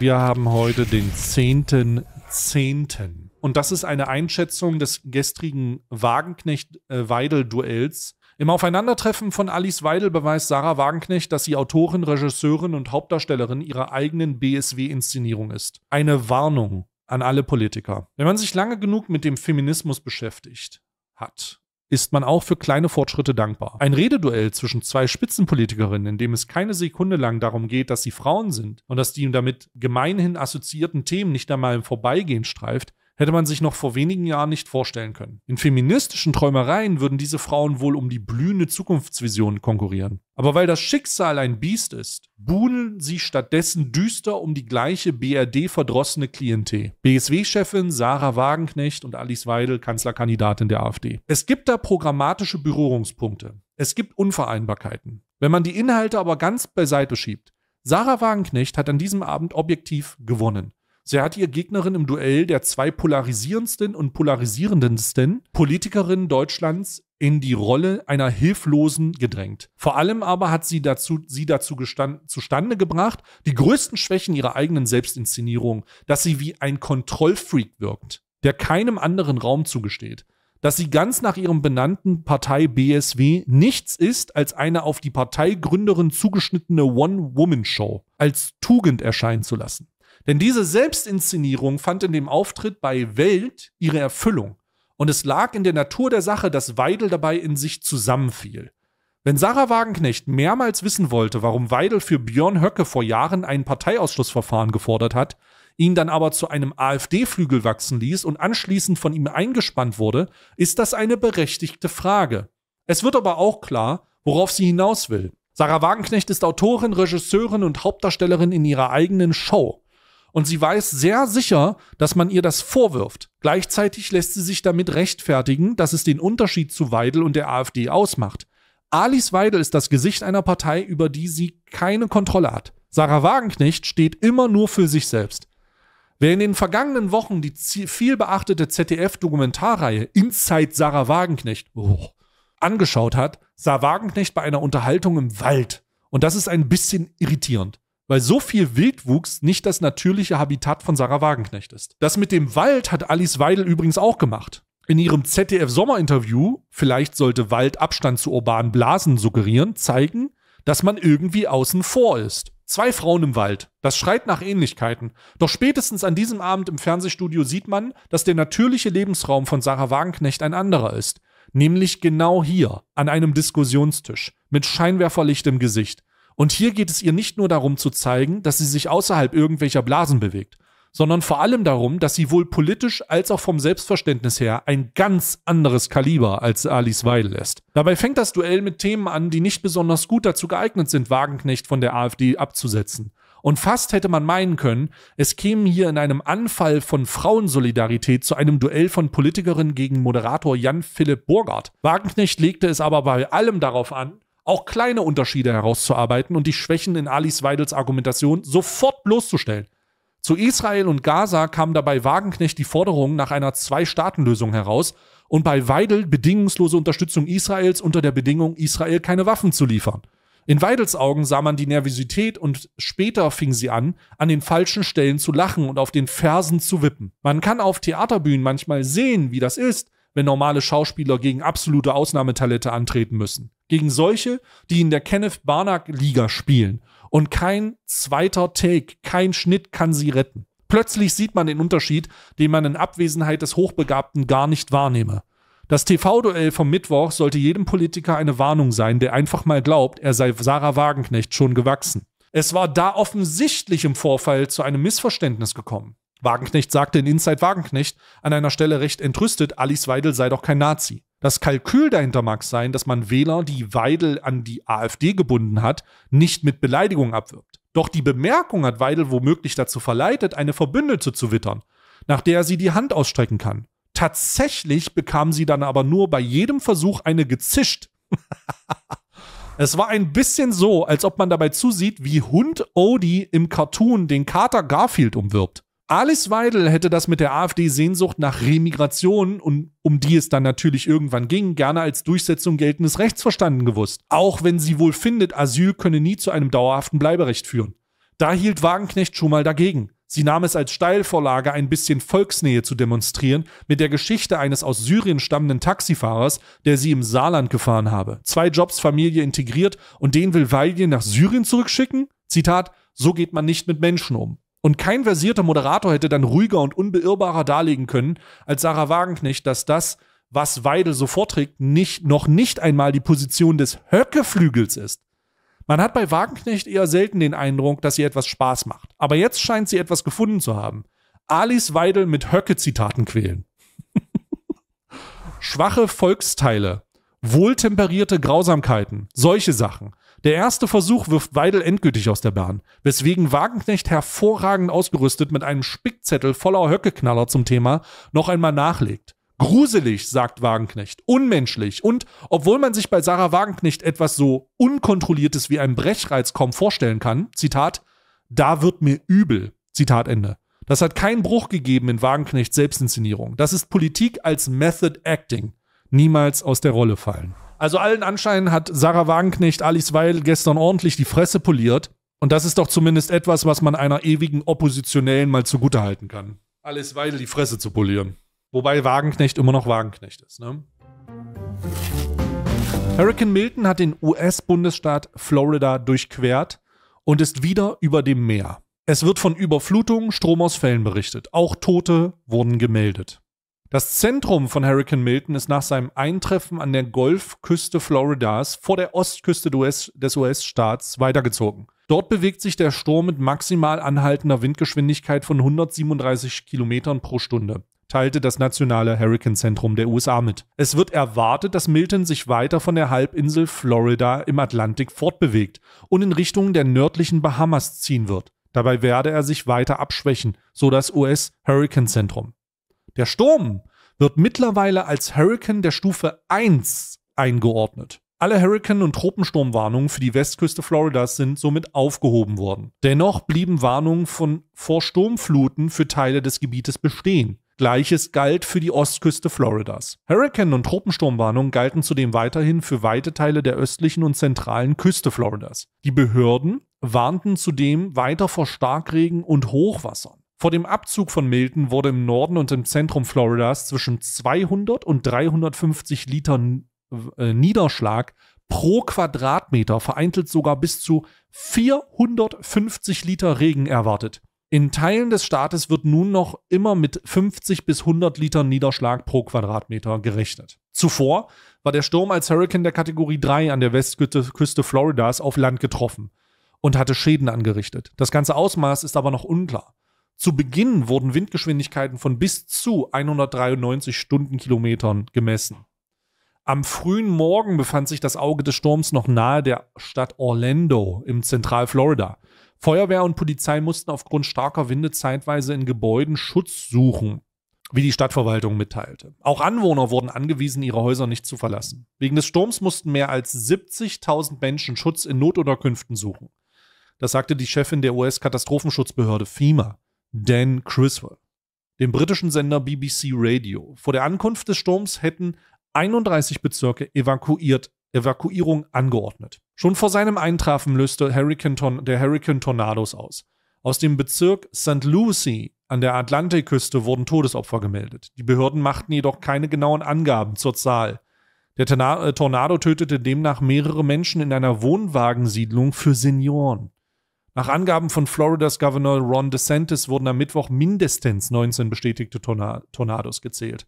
Wir haben heute den 10.10. 10. Und das ist eine Einschätzung des gestrigen Wagenknecht-Weidel-Duells. Im Aufeinandertreffen von Alice Weidel beweist Sarah Wagenknecht, dass sie Autorin, Regisseurin und Hauptdarstellerin ihrer eigenen BSW-Inszenierung ist. Eine Warnung an alle Politiker. Wenn man sich lange genug mit dem Feminismus beschäftigt hat ist man auch für kleine Fortschritte dankbar. Ein Rededuell zwischen zwei Spitzenpolitikerinnen, in dem es keine Sekunde lang darum geht, dass sie Frauen sind und dass die damit gemeinhin assoziierten Themen nicht einmal im Vorbeigehen streift, hätte man sich noch vor wenigen Jahren nicht vorstellen können. In feministischen Träumereien würden diese Frauen wohl um die blühende Zukunftsvision konkurrieren. Aber weil das Schicksal ein Biest ist, buhlen sie stattdessen düster um die gleiche BRD-verdrossene Klientel. BSW-Chefin Sarah Wagenknecht und Alice Weidel, Kanzlerkandidatin der AfD. Es gibt da programmatische Berührungspunkte. Es gibt Unvereinbarkeiten. Wenn man die Inhalte aber ganz beiseite schiebt, Sarah Wagenknecht hat an diesem Abend objektiv gewonnen. Sie hat ihr Gegnerin im Duell der zwei polarisierendsten und polarisierendsten Politikerinnen Deutschlands in die Rolle einer Hilflosen gedrängt. Vor allem aber hat sie dazu, sie dazu gestand, zustande gebracht, die größten Schwächen ihrer eigenen Selbstinszenierung, dass sie wie ein Kontrollfreak wirkt, der keinem anderen Raum zugesteht dass sie ganz nach ihrem benannten Partei BSW nichts ist als eine auf die Parteigründerin zugeschnittene One-Woman-Show als Tugend erscheinen zu lassen. Denn diese Selbstinszenierung fand in dem Auftritt bei Welt ihre Erfüllung. Und es lag in der Natur der Sache, dass Weidel dabei in sich zusammenfiel. Wenn Sarah Wagenknecht mehrmals wissen wollte, warum Weidel für Björn Höcke vor Jahren ein Parteiausschlussverfahren gefordert hat, ihn dann aber zu einem AfD-Flügel wachsen ließ und anschließend von ihm eingespannt wurde, ist das eine berechtigte Frage. Es wird aber auch klar, worauf sie hinaus will. Sarah Wagenknecht ist Autorin, Regisseurin und Hauptdarstellerin in ihrer eigenen Show und sie weiß sehr sicher, dass man ihr das vorwirft. Gleichzeitig lässt sie sich damit rechtfertigen, dass es den Unterschied zu Weidel und der AfD ausmacht. Alice Weidel ist das Gesicht einer Partei, über die sie keine Kontrolle hat. Sarah Wagenknecht steht immer nur für sich selbst. Wer in den vergangenen Wochen die viel beachtete ZDF-Dokumentarreihe Inside Sarah Wagenknecht oh, angeschaut hat, sah Wagenknecht bei einer Unterhaltung im Wald. Und das ist ein bisschen irritierend weil so viel Wildwuchs nicht das natürliche Habitat von Sarah Wagenknecht ist. Das mit dem Wald hat Alice Weidel übrigens auch gemacht. In ihrem ZDF-Sommerinterview, vielleicht sollte Wald Abstand zu urbanen Blasen suggerieren, zeigen, dass man irgendwie außen vor ist. Zwei Frauen im Wald. Das schreit nach Ähnlichkeiten. Doch spätestens an diesem Abend im Fernsehstudio sieht man, dass der natürliche Lebensraum von Sarah Wagenknecht ein anderer ist. Nämlich genau hier, an einem Diskussionstisch, mit Scheinwerferlicht im Gesicht. Und hier geht es ihr nicht nur darum zu zeigen, dass sie sich außerhalb irgendwelcher Blasen bewegt, sondern vor allem darum, dass sie wohl politisch als auch vom Selbstverständnis her ein ganz anderes Kaliber als Alice Weidel ist. Dabei fängt das Duell mit Themen an, die nicht besonders gut dazu geeignet sind, Wagenknecht von der AfD abzusetzen. Und fast hätte man meinen können, es kämen hier in einem Anfall von Frauensolidarität zu einem Duell von Politikerin gegen Moderator Jan Philipp Burgert. Wagenknecht legte es aber bei allem darauf an, auch kleine Unterschiede herauszuarbeiten und die Schwächen in Alice Weidels Argumentation sofort bloßzustellen. Zu Israel und Gaza kam dabei Wagenknecht die Forderung nach einer Zwei-Staaten-Lösung heraus und bei Weidel bedingungslose Unterstützung Israels unter der Bedingung, Israel keine Waffen zu liefern. In Weidels Augen sah man die Nervosität und später fing sie an, an den falschen Stellen zu lachen und auf den Fersen zu wippen. Man kann auf Theaterbühnen manchmal sehen, wie das ist, wenn normale Schauspieler gegen absolute Ausnahmetalente antreten müssen. Gegen solche, die in der Kenneth Barnack-Liga spielen. Und kein zweiter Take, kein Schnitt kann sie retten. Plötzlich sieht man den Unterschied, den man in Abwesenheit des Hochbegabten gar nicht wahrnehme. Das TV-Duell vom Mittwoch sollte jedem Politiker eine Warnung sein, der einfach mal glaubt, er sei Sarah Wagenknecht schon gewachsen. Es war da offensichtlich im Vorfall zu einem Missverständnis gekommen. Wagenknecht sagte in Inside Wagenknecht an einer Stelle recht entrüstet, Alice Weidel sei doch kein Nazi. Das Kalkül dahinter mag sein, dass man Wähler, die Weidel an die AfD gebunden hat, nicht mit Beleidigung abwirbt. Doch die Bemerkung hat Weidel womöglich dazu verleitet, eine Verbündete zu wittern, nach der sie die Hand ausstrecken kann. Tatsächlich bekam sie dann aber nur bei jedem Versuch eine gezischt. es war ein bisschen so, als ob man dabei zusieht, wie Hund Odie im Cartoon den Kater Garfield umwirbt. Alice Weidel hätte das mit der AfD-Sehnsucht nach Remigration und um die es dann natürlich irgendwann ging, gerne als Durchsetzung geltendes Rechts verstanden gewusst. Auch wenn sie wohl findet, Asyl könne nie zu einem dauerhaften Bleiberecht führen. Da hielt Wagenknecht schon mal dagegen. Sie nahm es als Steilvorlage, ein bisschen Volksnähe zu demonstrieren, mit der Geschichte eines aus Syrien stammenden Taxifahrers, der sie im Saarland gefahren habe. Zwei Jobs, Familie integriert und den will Weidel nach Syrien zurückschicken? Zitat, so geht man nicht mit Menschen um. Und kein versierter Moderator hätte dann ruhiger und unbeirrbarer darlegen können als Sarah Wagenknecht, dass das, was Weidel so vorträgt, nicht, noch nicht einmal die Position des Höckeflügels ist. Man hat bei Wagenknecht eher selten den Eindruck, dass sie etwas Spaß macht. Aber jetzt scheint sie etwas gefunden zu haben. Alice Weidel mit Höcke-Zitaten quälen. Schwache Volksteile, wohltemperierte Grausamkeiten, solche Sachen. Der erste Versuch wirft Weidel endgültig aus der Bahn, weswegen Wagenknecht hervorragend ausgerüstet mit einem Spickzettel voller Höckeknaller zum Thema noch einmal nachlegt. Gruselig, sagt Wagenknecht, unmenschlich und obwohl man sich bei Sarah Wagenknecht etwas so Unkontrolliertes wie ein Brechreiz kaum vorstellen kann, Zitat, da wird mir übel, Zitat Ende. Das hat keinen Bruch gegeben in Wagenknechts Selbstinszenierung. Das ist Politik als Method Acting. Niemals aus der Rolle fallen. Also allen Anschein hat Sarah Wagenknecht Alice Weil gestern ordentlich die Fresse poliert. Und das ist doch zumindest etwas, was man einer ewigen Oppositionellen mal zugutehalten kann. Alice Weil die Fresse zu polieren. Wobei Wagenknecht immer noch Wagenknecht ist, ne? Hurricane Milton hat den US-Bundesstaat Florida durchquert und ist wieder über dem Meer. Es wird von Überflutungen, Stromausfällen berichtet. Auch Tote wurden gemeldet. Das Zentrum von Hurricane Milton ist nach seinem Eintreffen an der Golfküste Floridas vor der Ostküste des US-Staats weitergezogen. Dort bewegt sich der Sturm mit maximal anhaltender Windgeschwindigkeit von 137 Kilometern pro Stunde, teilte das Nationale Hurricane Zentrum der USA mit. Es wird erwartet, dass Milton sich weiter von der Halbinsel Florida im Atlantik fortbewegt und in Richtung der nördlichen Bahamas ziehen wird. Dabei werde er sich weiter abschwächen, so das US-Hurricane Zentrum. Der Sturm wird mittlerweile als Hurricane der Stufe 1 eingeordnet. Alle Hurricane- und Tropensturmwarnungen für die Westküste Floridas sind somit aufgehoben worden. Dennoch blieben Warnungen von, vor Sturmfluten für Teile des Gebietes bestehen. Gleiches galt für die Ostküste Floridas. Hurricane- und Tropensturmwarnungen galten zudem weiterhin für weite Teile der östlichen und zentralen Küste Floridas. Die Behörden warnten zudem weiter vor Starkregen und Hochwassern. Vor dem Abzug von Milton wurde im Norden und im Zentrum Floridas zwischen 200 und 350 Liter äh, Niederschlag pro Quadratmeter, vereinzelt sogar bis zu 450 Liter Regen erwartet. In Teilen des Staates wird nun noch immer mit 50 bis 100 Litern Niederschlag pro Quadratmeter gerechnet. Zuvor war der Sturm als Hurricane der Kategorie 3 an der Westküste Floridas auf Land getroffen und hatte Schäden angerichtet. Das ganze Ausmaß ist aber noch unklar. Zu Beginn wurden Windgeschwindigkeiten von bis zu 193 Stundenkilometern gemessen. Am frühen Morgen befand sich das Auge des Sturms noch nahe der Stadt Orlando im Zentralflorida. Feuerwehr und Polizei mussten aufgrund starker Winde zeitweise in Gebäuden Schutz suchen, wie die Stadtverwaltung mitteilte. Auch Anwohner wurden angewiesen, ihre Häuser nicht zu verlassen. Wegen des Sturms mussten mehr als 70.000 Menschen Schutz in Notunterkünften suchen. Das sagte die Chefin der US-Katastrophenschutzbehörde FEMA. Dan Criswell, dem britischen Sender BBC Radio. Vor der Ankunft des Sturms hätten 31 Bezirke evakuiert, Evakuierung angeordnet. Schon vor seinem Eintrafen löste Hurricane, der Hurricane Tornados aus. Aus dem Bezirk St. Lucie an der Atlantikküste wurden Todesopfer gemeldet. Die Behörden machten jedoch keine genauen Angaben zur Zahl. Der äh, Tornado tötete demnach mehrere Menschen in einer Wohnwagensiedlung für Senioren. Nach Angaben von Floridas Governor Ron DeSantis wurden am Mittwoch mindestens 19 bestätigte Torna Tornados gezählt.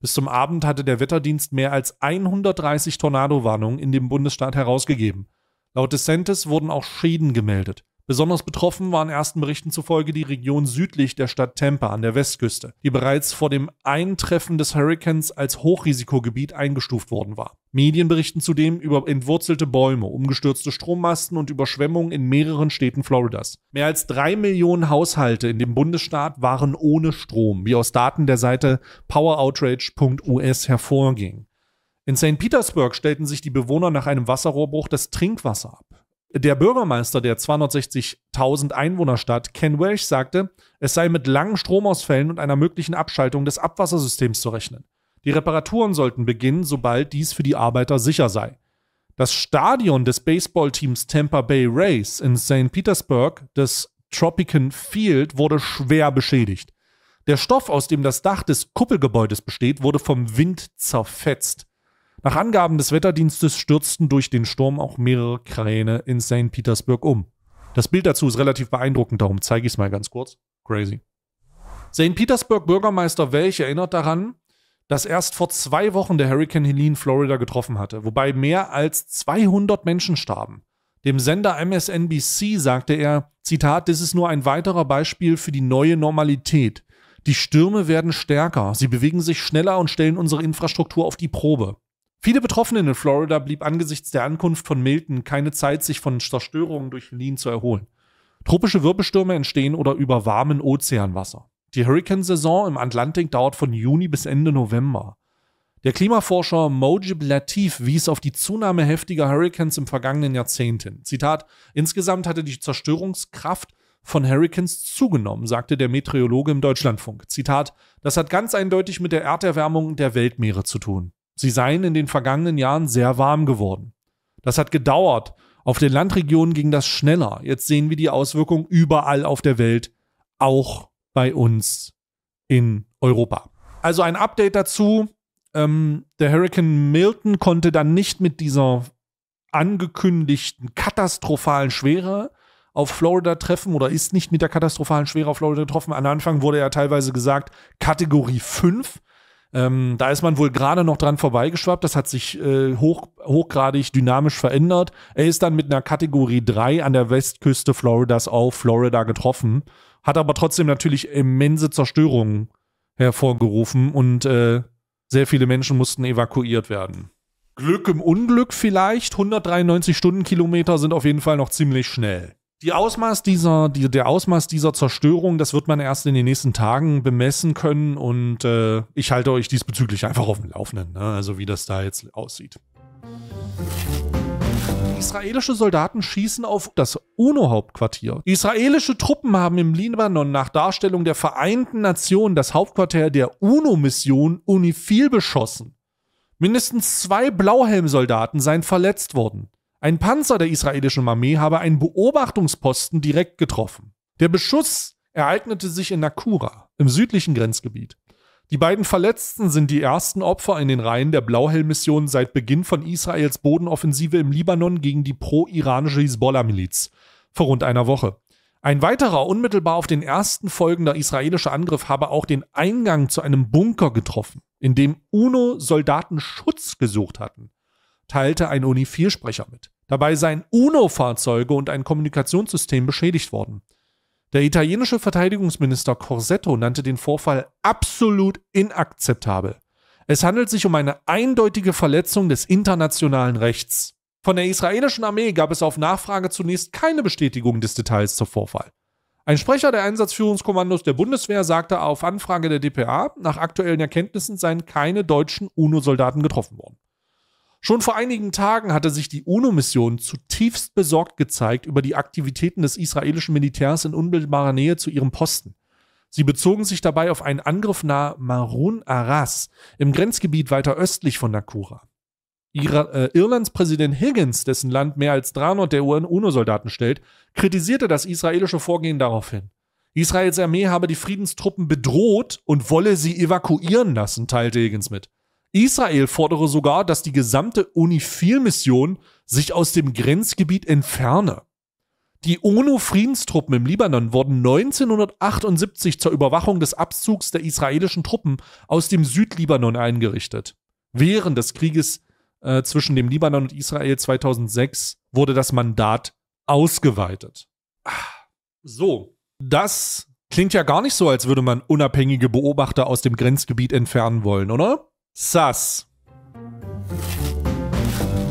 Bis zum Abend hatte der Wetterdienst mehr als 130 Tornadowarnungen in dem Bundesstaat herausgegeben. Laut DeSantis wurden auch Schäden gemeldet. Besonders betroffen waren ersten Berichten zufolge die Region südlich der Stadt Tampa an der Westküste, die bereits vor dem Eintreffen des Hurrikans als Hochrisikogebiet eingestuft worden war. Medien berichten zudem über entwurzelte Bäume, umgestürzte Strommasten und Überschwemmungen in mehreren Städten Floridas. Mehr als drei Millionen Haushalte in dem Bundesstaat waren ohne Strom, wie aus Daten der Seite poweroutrage.us hervorging. In St. Petersburg stellten sich die Bewohner nach einem Wasserrohrbruch das Trinkwasser ab. Der Bürgermeister der 260.000 Einwohnerstadt Ken Welch sagte, es sei mit langen Stromausfällen und einer möglichen Abschaltung des Abwassersystems zu rechnen. Die Reparaturen sollten beginnen, sobald dies für die Arbeiter sicher sei. Das Stadion des Baseballteams Tampa Bay Rays in St. Petersburg, des Tropican Field, wurde schwer beschädigt. Der Stoff, aus dem das Dach des Kuppelgebäudes besteht, wurde vom Wind zerfetzt. Nach Angaben des Wetterdienstes stürzten durch den Sturm auch mehrere Kräne in St. Petersburg um. Das Bild dazu ist relativ beeindruckend, darum zeige ich es mal ganz kurz. Crazy. St. Petersburg Bürgermeister Welch erinnert daran, dass erst vor zwei Wochen der Hurricane Helene Florida getroffen hatte, wobei mehr als 200 Menschen starben. Dem Sender MSNBC sagte er, Zitat, das ist nur ein weiterer Beispiel für die neue Normalität. Die Stürme werden stärker, sie bewegen sich schneller und stellen unsere Infrastruktur auf die Probe. Viele Betroffenen in Florida blieb angesichts der Ankunft von Milton keine Zeit, sich von Zerstörungen durch Lean zu erholen. Tropische Wirbelstürme entstehen oder über warmen Ozeanwasser. Die Hurrikansaison im Atlantik dauert von Juni bis Ende November. Der Klimaforscher Mojib Latif wies auf die Zunahme heftiger Hurricanes im vergangenen Jahrzehnt hin. Zitat: Insgesamt hatte die Zerstörungskraft von Hurricanes zugenommen, sagte der Meteorologe im Deutschlandfunk. Zitat: Das hat ganz eindeutig mit der Erderwärmung der Weltmeere zu tun. Sie seien in den vergangenen Jahren sehr warm geworden. Das hat gedauert. Auf den Landregionen ging das schneller. Jetzt sehen wir die Auswirkungen überall auf der Welt, auch bei uns in Europa. Also ein Update dazu. Ähm, der Hurricane Milton konnte dann nicht mit dieser angekündigten katastrophalen Schwere auf Florida treffen oder ist nicht mit der katastrophalen Schwere auf Florida getroffen. Am Anfang wurde ja teilweise gesagt, Kategorie 5. Ähm, da ist man wohl gerade noch dran vorbeigeschwappt. Das hat sich äh, hoch, hochgradig dynamisch verändert. Er ist dann mit einer Kategorie 3 an der Westküste Floridas auf Florida getroffen, hat aber trotzdem natürlich immense Zerstörungen hervorgerufen und äh, sehr viele Menschen mussten evakuiert werden. Glück im Unglück vielleicht. 193 Stundenkilometer sind auf jeden Fall noch ziemlich schnell. Die Ausmaß dieser, die, der Ausmaß dieser Zerstörung, das wird man erst in den nächsten Tagen bemessen können und äh, ich halte euch diesbezüglich einfach auf dem Laufenden, ne? also wie das da jetzt aussieht. Israelische Soldaten schießen auf das UNO-Hauptquartier. Israelische Truppen haben im Libanon nach Darstellung der Vereinten Nationen das Hauptquartier der UNO-Mission UNIFIL beschossen. Mindestens zwei Blauhelmsoldaten seien verletzt worden. Ein Panzer der israelischen Armee habe einen Beobachtungsposten direkt getroffen. Der Beschuss ereignete sich in Nakura, im südlichen Grenzgebiet. Die beiden Verletzten sind die ersten Opfer in den Reihen der Blauhelm-Mission seit Beginn von Israels Bodenoffensive im Libanon gegen die pro-iranische Hisbollah-Miliz vor rund einer Woche. Ein weiterer unmittelbar auf den ersten folgender israelischer Angriff habe auch den Eingang zu einem Bunker getroffen, in dem UNO-Soldaten Schutz gesucht hatten, teilte ein UNI-4-Sprecher mit. Dabei seien UNO-Fahrzeuge und ein Kommunikationssystem beschädigt worden. Der italienische Verteidigungsminister Corsetto nannte den Vorfall absolut inakzeptabel. Es handelt sich um eine eindeutige Verletzung des internationalen Rechts. Von der israelischen Armee gab es auf Nachfrage zunächst keine Bestätigung des Details zum Vorfall. Ein Sprecher der Einsatzführungskommandos der Bundeswehr sagte auf Anfrage der DPA, nach aktuellen Erkenntnissen seien keine deutschen UNO-Soldaten getroffen worden. Schon vor einigen Tagen hatte sich die UNO-Mission zutiefst besorgt gezeigt über die Aktivitäten des israelischen Militärs in unmittelbarer Nähe zu ihrem Posten. Sie bezogen sich dabei auf einen Angriff nahe Marun Arras im Grenzgebiet weiter östlich von Nakura. Ihre, äh, Irlands Präsident Higgins, dessen Land mehr als 300 der uno soldaten stellt, kritisierte das israelische Vorgehen daraufhin. Israels Armee habe die Friedenstruppen bedroht und wolle sie evakuieren lassen, teilte Higgins mit. Israel fordere sogar, dass die gesamte UNIFIL-Mission sich aus dem Grenzgebiet entferne. Die UNO-Friedenstruppen im Libanon wurden 1978 zur Überwachung des Abzugs der israelischen Truppen aus dem Südlibanon eingerichtet. Während des Krieges äh, zwischen dem Libanon und Israel 2006 wurde das Mandat ausgeweitet. so, das klingt ja gar nicht so, als würde man unabhängige Beobachter aus dem Grenzgebiet entfernen wollen, oder? Sass.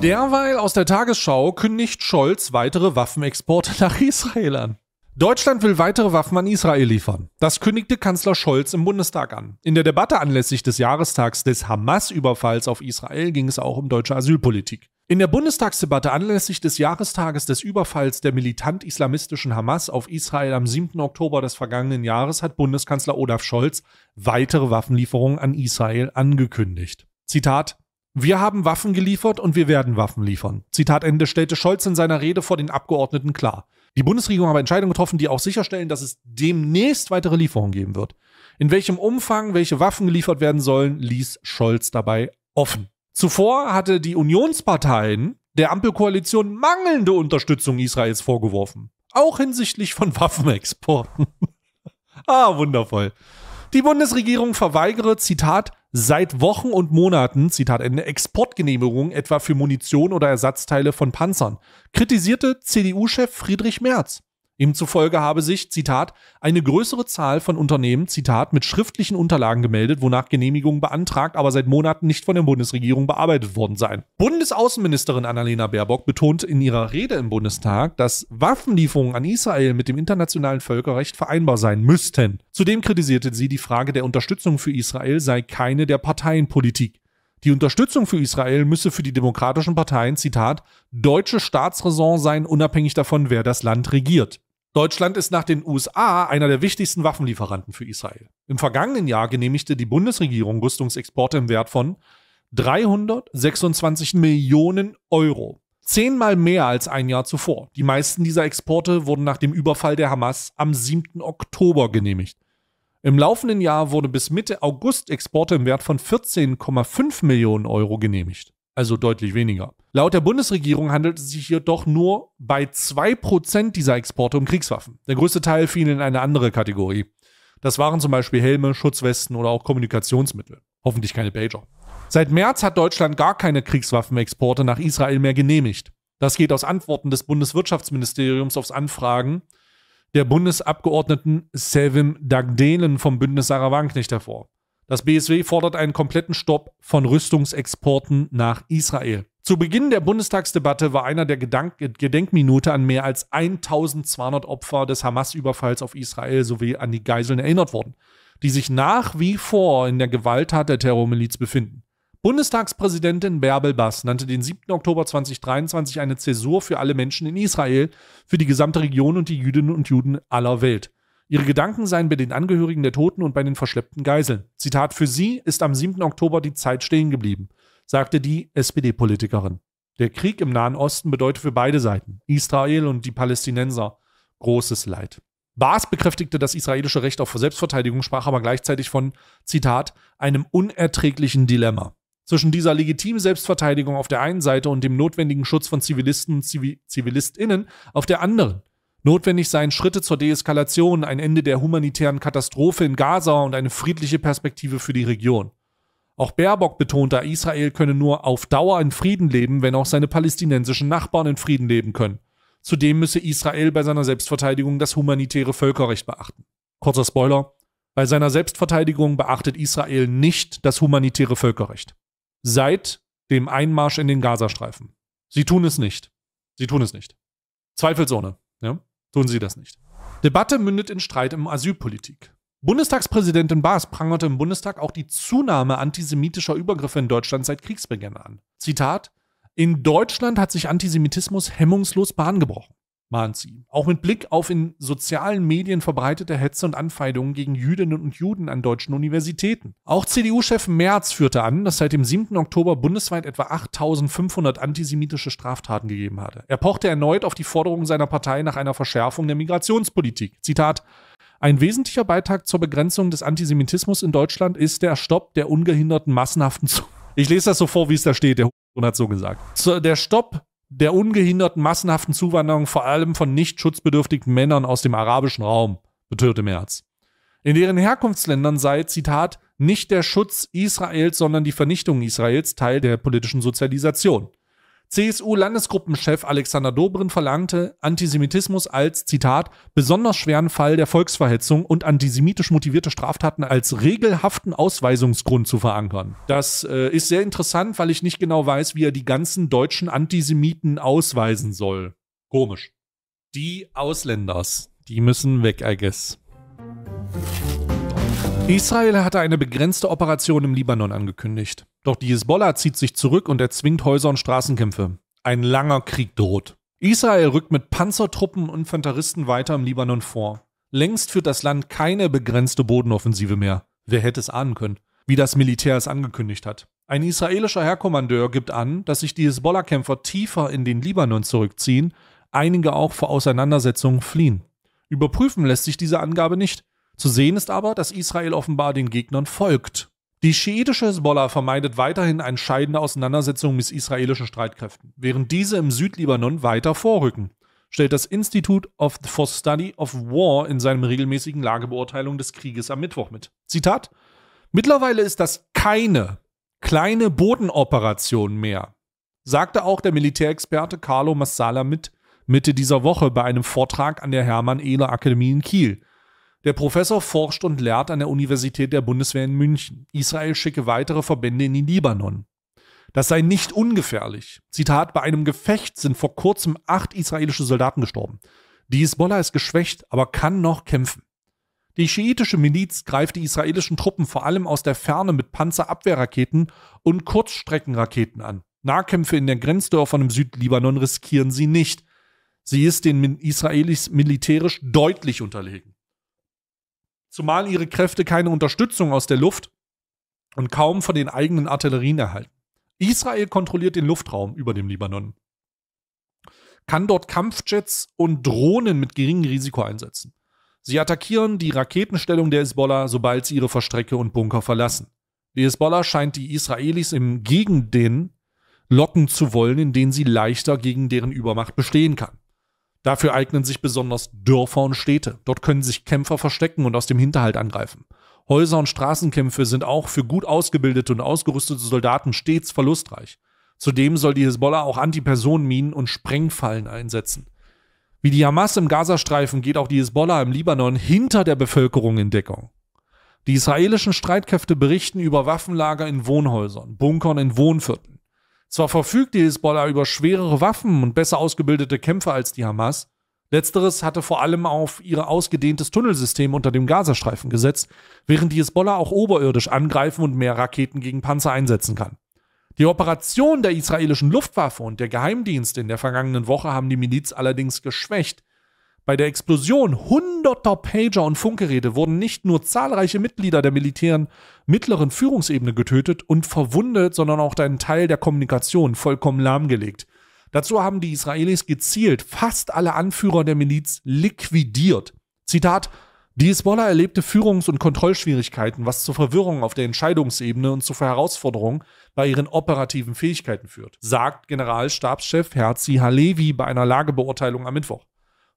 Derweil aus der Tagesschau kündigt Scholz weitere Waffenexporte nach Israel an. Deutschland will weitere Waffen an Israel liefern. Das kündigte Kanzler Scholz im Bundestag an. In der Debatte anlässlich des Jahrestags des Hamas-Überfalls auf Israel ging es auch um deutsche Asylpolitik. In der Bundestagsdebatte anlässlich des Jahrestages des Überfalls der militant-islamistischen Hamas auf Israel am 7. Oktober des vergangenen Jahres hat Bundeskanzler Olaf Scholz weitere Waffenlieferungen an Israel angekündigt. Zitat wir haben Waffen geliefert und wir werden Waffen liefern. Zitat Ende stellte Scholz in seiner Rede vor den Abgeordneten klar. Die Bundesregierung habe Entscheidungen getroffen, die auch sicherstellen, dass es demnächst weitere Lieferungen geben wird. In welchem Umfang welche Waffen geliefert werden sollen, ließ Scholz dabei offen. Zuvor hatte die Unionsparteien der Ampelkoalition mangelnde Unterstützung Israels vorgeworfen. Auch hinsichtlich von Waffenexporten. ah, wundervoll. Die Bundesregierung verweigere, Zitat, seit Wochen und Monaten, Zitat Ende, Exportgenehmigungen etwa für Munition oder Ersatzteile von Panzern, kritisierte CDU-Chef Friedrich Merz. Ihm zufolge habe sich, Zitat, eine größere Zahl von Unternehmen, Zitat, mit schriftlichen Unterlagen gemeldet, wonach Genehmigungen beantragt, aber seit Monaten nicht von der Bundesregierung bearbeitet worden seien. Bundesaußenministerin Annalena Baerbock betonte in ihrer Rede im Bundestag, dass Waffenlieferungen an Israel mit dem internationalen Völkerrecht vereinbar sein müssten. Zudem kritisierte sie, die Frage der Unterstützung für Israel sei keine der Parteienpolitik. Die Unterstützung für Israel müsse für die demokratischen Parteien, Zitat, deutsche Staatsräson sein, unabhängig davon, wer das Land regiert. Deutschland ist nach den USA einer der wichtigsten Waffenlieferanten für Israel. Im vergangenen Jahr genehmigte die Bundesregierung Rüstungsexporte im Wert von 326 Millionen Euro. Zehnmal mehr als ein Jahr zuvor. Die meisten dieser Exporte wurden nach dem Überfall der Hamas am 7. Oktober genehmigt. Im laufenden Jahr wurden bis Mitte August Exporte im Wert von 14,5 Millionen Euro genehmigt, also deutlich weniger. Laut der Bundesregierung handelt es sich jedoch nur bei 2% dieser Exporte um Kriegswaffen. Der größte Teil fiel in eine andere Kategorie. Das waren zum Beispiel Helme, Schutzwesten oder auch Kommunikationsmittel. Hoffentlich keine Pager. Seit März hat Deutschland gar keine Kriegswaffenexporte nach Israel mehr genehmigt. Das geht aus Antworten des Bundeswirtschaftsministeriums aufs Anfragen der Bundesabgeordneten Sevim Dagdelen vom Bündnis Sarah Wagenknecht hervor. Das BSW fordert einen kompletten Stopp von Rüstungsexporten nach Israel. Zu Beginn der Bundestagsdebatte war einer der Gedank Gedenkminute an mehr als 1200 Opfer des Hamas-Überfalls auf Israel sowie an die Geiseln erinnert worden, die sich nach wie vor in der Gewalttat der Terrormiliz befinden. Bundestagspräsidentin Bärbel Bass nannte den 7. Oktober 2023 eine Zäsur für alle Menschen in Israel, für die gesamte Region und die Jüdinnen und Juden aller Welt. Ihre Gedanken seien bei den Angehörigen der Toten und bei den verschleppten Geiseln. Zitat, für sie ist am 7. Oktober die Zeit stehen geblieben, sagte die SPD-Politikerin. Der Krieg im Nahen Osten bedeutet für beide Seiten, Israel und die Palästinenser, großes Leid. Baas bekräftigte das israelische Recht auf Selbstverteidigung, sprach aber gleichzeitig von, Zitat, einem unerträglichen Dilemma. Zwischen dieser legitimen Selbstverteidigung auf der einen Seite und dem notwendigen Schutz von Zivilisten und Zivi ZivilistInnen auf der anderen Notwendig seien Schritte zur Deeskalation, ein Ende der humanitären Katastrophe in Gaza und eine friedliche Perspektive für die Region. Auch Baerbock betonte, Israel könne nur auf Dauer in Frieden leben, wenn auch seine palästinensischen Nachbarn in Frieden leben können. Zudem müsse Israel bei seiner Selbstverteidigung das humanitäre Völkerrecht beachten. Kurzer Spoiler. Bei seiner Selbstverteidigung beachtet Israel nicht das humanitäre Völkerrecht. Seit dem Einmarsch in den Gazastreifen. Sie tun es nicht. Sie tun es nicht. Zweifelsohne. Ja? tun sie das nicht. Debatte mündet in Streit um Asylpolitik. Bundestagspräsidentin Baas prangerte im Bundestag auch die Zunahme antisemitischer Übergriffe in Deutschland seit Kriegsbeginn an. Zitat: In Deutschland hat sich Antisemitismus hemmungslos Bahn gebrochen mahnt sie. Auch mit Blick auf in sozialen Medien verbreitete Hetze und Anfeindungen gegen Jüdinnen und Juden an deutschen Universitäten. Auch CDU-Chef Merz führte an, dass seit dem 7. Oktober bundesweit etwa 8500 antisemitische Straftaten gegeben hatte. Er pochte erneut auf die Forderungen seiner Partei nach einer Verschärfung der Migrationspolitik. Zitat ein wesentlicher Beitrag zur Begrenzung des Antisemitismus in Deutschland ist der Stopp der ungehinderten massenhaften Zu Ich lese das so vor, wie es da steht. Der Hund hat so gesagt. Der Stopp der ungehinderten massenhaften Zuwanderung vor allem von nicht schutzbedürftigen Männern aus dem arabischen Raum, betörte Merz. In deren Herkunftsländern sei, Zitat, nicht der Schutz Israels, sondern die Vernichtung Israels Teil der politischen Sozialisation. CSU-Landesgruppenchef Alexander Dobrin verlangte Antisemitismus als, Zitat, besonders schweren Fall der Volksverhetzung und antisemitisch motivierte Straftaten als regelhaften Ausweisungsgrund zu verankern. Das äh, ist sehr interessant, weil ich nicht genau weiß, wie er die ganzen deutschen Antisemiten ausweisen soll. Komisch. Die Ausländers, die müssen weg, I guess. Israel hatte eine begrenzte Operation im Libanon angekündigt. Doch die Hisbollah zieht sich zurück und erzwingt Häuser- und Straßenkämpfe. Ein langer Krieg droht. Israel rückt mit Panzertruppen und Infanteristen weiter im Libanon vor. Längst führt das Land keine begrenzte Bodenoffensive mehr. Wer hätte es ahnen können? Wie das Militär es angekündigt hat. Ein israelischer Herrkommandeur gibt an, dass sich die Hisbollah-Kämpfer tiefer in den Libanon zurückziehen, einige auch vor Auseinandersetzungen fliehen. Überprüfen lässt sich diese Angabe nicht. Zu sehen ist aber, dass Israel offenbar den Gegnern folgt. Die schiitische Hezbollah vermeidet weiterhin eine scheidende Auseinandersetzung mit israelischen Streitkräften, während diese im Südlibanon weiter vorrücken, stellt das Institute of for Study of War in seinem regelmäßigen Lagebeurteilung des Krieges am Mittwoch mit. Zitat: Mittlerweile ist das keine kleine Bodenoperation mehr, sagte auch der Militärexperte Carlo Massala mit Mitte dieser Woche bei einem Vortrag an der Hermann-Ehler-Akademie in Kiel der Professor forscht und lehrt an der Universität der Bundeswehr in München. Israel schicke weitere Verbände in den Libanon. Das sei nicht ungefährlich. Zitat, bei einem Gefecht sind vor kurzem acht israelische Soldaten gestorben. Die Hisbollah ist geschwächt, aber kann noch kämpfen. Die schiitische Miliz greift die israelischen Truppen vor allem aus der Ferne mit Panzerabwehrraketen und Kurzstreckenraketen an. Nahkämpfe in den Grenzdörfern im Südlibanon riskieren sie nicht. Sie ist den Israelis militärisch deutlich unterlegen zumal ihre Kräfte keine Unterstützung aus der Luft und kaum von den eigenen Artillerien erhalten. Israel kontrolliert den Luftraum über dem Libanon, kann dort Kampfjets und Drohnen mit geringem Risiko einsetzen. Sie attackieren die Raketenstellung der Hezbollah, sobald sie ihre Verstrecke und Bunker verlassen. Die Hezbollah scheint die Israelis im Gegenden locken zu wollen, in denen sie leichter gegen deren Übermacht bestehen kann. Dafür eignen sich besonders Dörfer und Städte. Dort können sich Kämpfer verstecken und aus dem Hinterhalt angreifen. Häuser und Straßenkämpfe sind auch für gut ausgebildete und ausgerüstete Soldaten stets verlustreich. Zudem soll die Hezbollah auch Antipersonenminen und Sprengfallen einsetzen. Wie die Hamas im Gazastreifen geht auch die Hezbollah im Libanon hinter der Bevölkerung in Deckung. Die israelischen Streitkräfte berichten über Waffenlager in Wohnhäusern, Bunkern in Wohnvierteln. Zwar verfügt die Hisbollah über schwerere Waffen und besser ausgebildete Kämpfer als die Hamas, letzteres hatte vor allem auf ihr ausgedehntes Tunnelsystem unter dem Gazastreifen gesetzt, während die Hisbollah auch oberirdisch angreifen und mehr Raketen gegen Panzer einsetzen kann. Die Operation der israelischen Luftwaffe und der Geheimdienste in der vergangenen Woche haben die Miliz allerdings geschwächt, bei der Explosion hunderter Pager und Funkgeräte wurden nicht nur zahlreiche Mitglieder der militären mittleren Führungsebene getötet und verwundet, sondern auch einen Teil der Kommunikation vollkommen lahmgelegt. Dazu haben die Israelis gezielt fast alle Anführer der Miliz liquidiert. Zitat, die Hezbollah erlebte Führungs- und Kontrollschwierigkeiten, was zur Verwirrung auf der Entscheidungsebene und zu Herausforderungen bei ihren operativen Fähigkeiten führt, sagt Generalstabschef Herzi Halevi bei einer Lagebeurteilung am Mittwoch.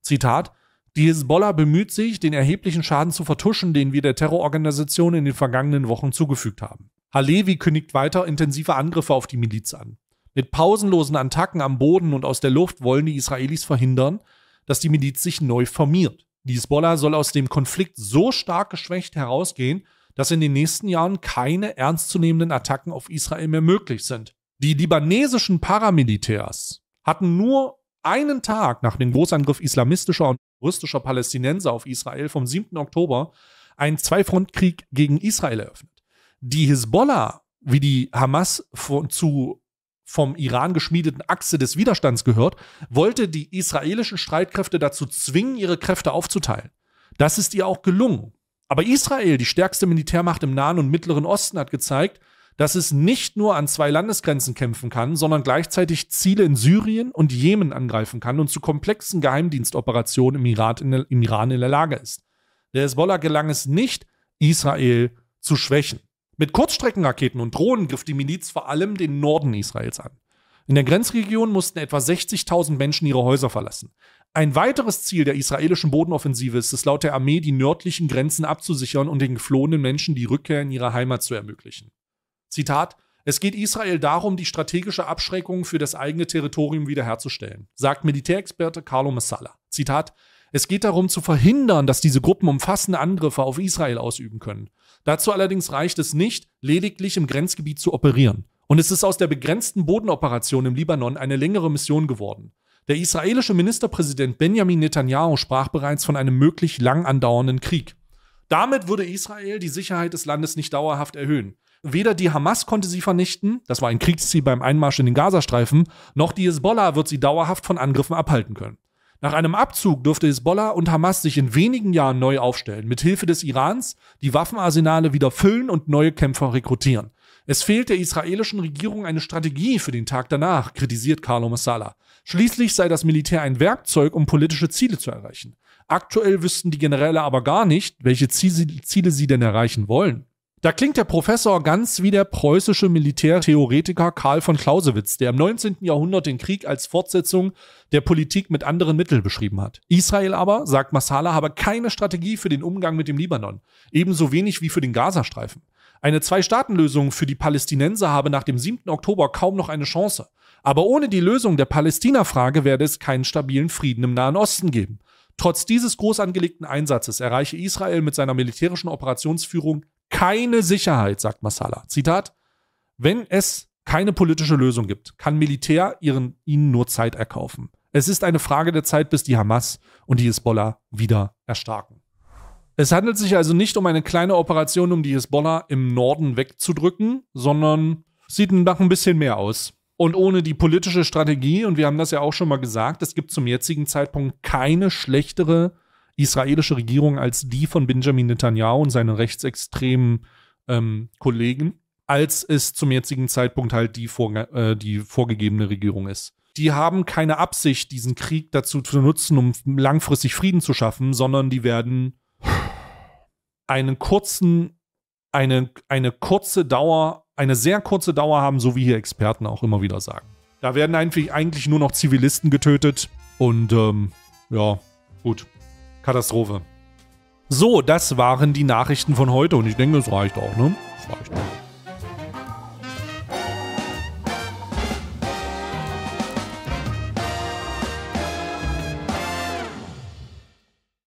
Zitat, die Hisbollah bemüht sich, den erheblichen Schaden zu vertuschen, den wir der Terrororganisation in den vergangenen Wochen zugefügt haben. Halevi kündigt weiter intensive Angriffe auf die Miliz an. Mit pausenlosen Attacken am Boden und aus der Luft wollen die Israelis verhindern, dass die Miliz sich neu formiert. Die Hisbollah soll aus dem Konflikt so stark geschwächt herausgehen, dass in den nächsten Jahren keine ernstzunehmenden Attacken auf Israel mehr möglich sind. Die libanesischen Paramilitärs hatten nur einen Tag nach dem Großangriff islamistischer und juristischer Palästinenser auf Israel vom 7. Oktober einen Zweifrontkrieg gegen Israel eröffnet. Die Hisbollah, wie die Hamas von, zu vom Iran geschmiedeten Achse des Widerstands gehört, wollte die israelischen Streitkräfte dazu zwingen, ihre Kräfte aufzuteilen. Das ist ihr auch gelungen. Aber Israel, die stärkste Militärmacht im Nahen und Mittleren Osten, hat gezeigt, dass es nicht nur an zwei Landesgrenzen kämpfen kann, sondern gleichzeitig Ziele in Syrien und Jemen angreifen kann und zu komplexen Geheimdienstoperationen im, Irak in der, im Iran in der Lage ist. Der Hezbollah gelang es nicht, Israel zu schwächen. Mit Kurzstreckenraketen und Drohnen griff die Miliz vor allem den Norden Israels an. In der Grenzregion mussten etwa 60.000 Menschen ihre Häuser verlassen. Ein weiteres Ziel der israelischen Bodenoffensive ist es laut der Armee, die nördlichen Grenzen abzusichern und den geflohenen Menschen die Rückkehr in ihre Heimat zu ermöglichen. Zitat, es geht Israel darum, die strategische Abschreckung für das eigene Territorium wiederherzustellen, sagt Militärexperte Carlo Massala. Zitat, es geht darum zu verhindern, dass diese Gruppen umfassende Angriffe auf Israel ausüben können. Dazu allerdings reicht es nicht, lediglich im Grenzgebiet zu operieren. Und es ist aus der begrenzten Bodenoperation im Libanon eine längere Mission geworden. Der israelische Ministerpräsident Benjamin Netanyahu sprach bereits von einem möglich lang andauernden Krieg. Damit würde Israel die Sicherheit des Landes nicht dauerhaft erhöhen. Weder die Hamas konnte sie vernichten, das war ein Kriegsziel beim Einmarsch in den Gazastreifen, noch die Hezbollah wird sie dauerhaft von Angriffen abhalten können. Nach einem Abzug dürfte Hezbollah und Hamas sich in wenigen Jahren neu aufstellen, mit Hilfe des Irans die Waffenarsenale wieder füllen und neue Kämpfer rekrutieren. Es fehlt der israelischen Regierung eine Strategie für den Tag danach, kritisiert Carlo Massala. Schließlich sei das Militär ein Werkzeug, um politische Ziele zu erreichen. Aktuell wüssten die Generäle aber gar nicht, welche Ziele sie denn erreichen wollen. Da klingt der Professor ganz wie der preußische Militärtheoretiker Karl von Clausewitz, der im 19. Jahrhundert den Krieg als Fortsetzung der Politik mit anderen Mitteln beschrieben hat. Israel aber, sagt Massala, habe keine Strategie für den Umgang mit dem Libanon, ebenso wenig wie für den Gazastreifen. Eine Zwei-Staaten-Lösung für die Palästinenser habe nach dem 7. Oktober kaum noch eine Chance. Aber ohne die Lösung der Palästina-Frage werde es keinen stabilen Frieden im Nahen Osten geben. Trotz dieses groß angelegten Einsatzes erreiche Israel mit seiner militärischen Operationsführung keine Sicherheit, sagt Massala. Zitat, wenn es keine politische Lösung gibt, kann Militär ihren, ihnen nur Zeit erkaufen. Es ist eine Frage der Zeit, bis die Hamas und die Hisbollah wieder erstarken. Es handelt sich also nicht um eine kleine Operation, um die Hisbollah im Norden wegzudrücken, sondern sieht nach ein bisschen mehr aus. Und ohne die politische Strategie, und wir haben das ja auch schon mal gesagt, es gibt zum jetzigen Zeitpunkt keine schlechtere israelische Regierung als die von Benjamin Netanyahu und seinen rechtsextremen ähm, Kollegen, als es zum jetzigen Zeitpunkt halt die, vorge äh, die vorgegebene Regierung ist. Die haben keine Absicht, diesen Krieg dazu zu nutzen, um langfristig Frieden zu schaffen, sondern die werden einen kurzen, eine, eine kurze Dauer, eine sehr kurze Dauer haben, so wie hier Experten auch immer wieder sagen. Da werden eigentlich, eigentlich nur noch Zivilisten getötet und ähm, ja, gut. Katastrophe. So, das waren die Nachrichten von heute und ich denke, es reicht auch, ne? Es reicht auch.